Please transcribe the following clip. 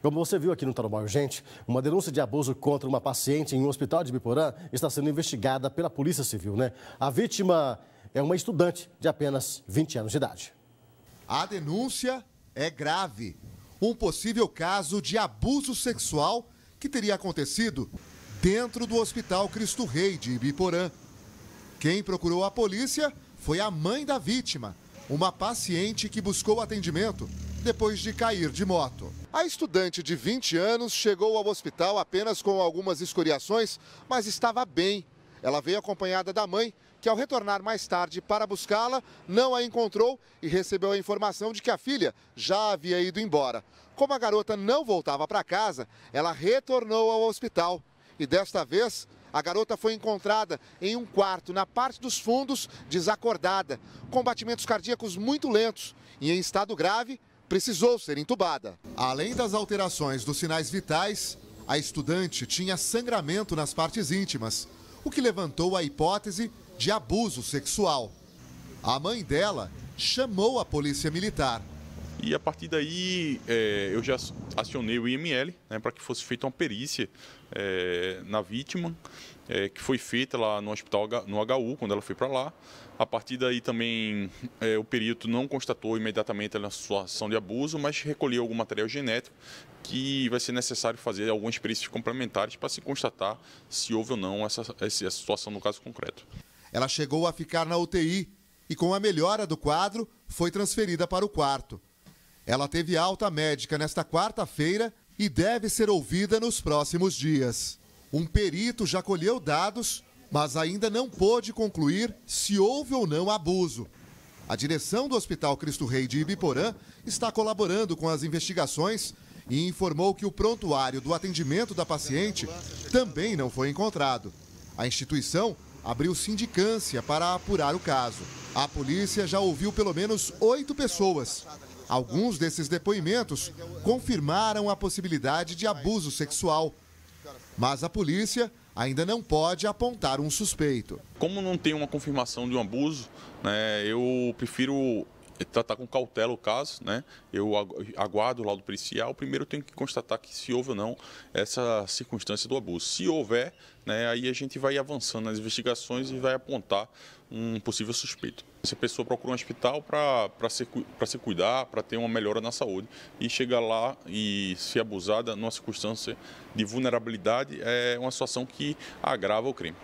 Como você viu aqui no Tá no Gente, uma denúncia de abuso contra uma paciente em um hospital de Biporã está sendo investigada pela Polícia Civil, né? A vítima é uma estudante de apenas 20 anos de idade. A denúncia é grave. Um possível caso de abuso sexual que teria acontecido dentro do Hospital Cristo Rei de Ibiporã. Quem procurou a polícia foi a mãe da vítima, uma paciente que buscou atendimento depois de cair de moto. A estudante de 20 anos chegou ao hospital apenas com algumas escoriações, mas estava bem. Ela veio acompanhada da mãe, que ao retornar mais tarde para buscá-la, não a encontrou e recebeu a informação de que a filha já havia ido embora. Como a garota não voltava para casa, ela retornou ao hospital e desta vez a garota foi encontrada em um quarto, na parte dos fundos, desacordada, com batimentos cardíacos muito lentos e em estado grave, precisou ser entubada. Além das alterações dos sinais vitais, a estudante tinha sangramento nas partes íntimas, o que levantou a hipótese de abuso sexual. A mãe dela chamou a polícia militar. E a partir daí é, eu já acionei o IML né, para que fosse feita uma perícia é, na vítima, é, que foi feita lá no hospital no HU, quando ela foi para lá. A partir daí também é, o perito não constatou imediatamente a situação de abuso, mas recolheu algum material genético que vai ser necessário fazer algumas perícias complementares para se constatar se houve ou não essa, essa situação no caso concreto. Ela chegou a ficar na UTI e, com a melhora do quadro, foi transferida para o quarto. Ela teve alta médica nesta quarta-feira e deve ser ouvida nos próximos dias. Um perito já colheu dados, mas ainda não pôde concluir se houve ou não abuso. A direção do Hospital Cristo Rei de Ibiporã está colaborando com as investigações e informou que o prontuário do atendimento da paciente também não foi encontrado. A instituição abriu sindicância para apurar o caso. A polícia já ouviu pelo menos oito pessoas Alguns desses depoimentos confirmaram a possibilidade de abuso sexual. Mas a polícia ainda não pode apontar um suspeito. Como não tem uma confirmação de um abuso, né, eu prefiro eh, tratar com cautela o caso, né? Eu aguardo o laudo policial. Primeiro tenho que constatar que se houve ou não essa circunstância do abuso. Se houver, né, aí a gente vai avançando nas investigações e vai apontar um possível suspeito. Essa pessoa procura um hospital para se, se cuidar, para ter uma melhora na saúde. E chegar lá e ser abusada numa circunstância de vulnerabilidade é uma situação que agrava o crime.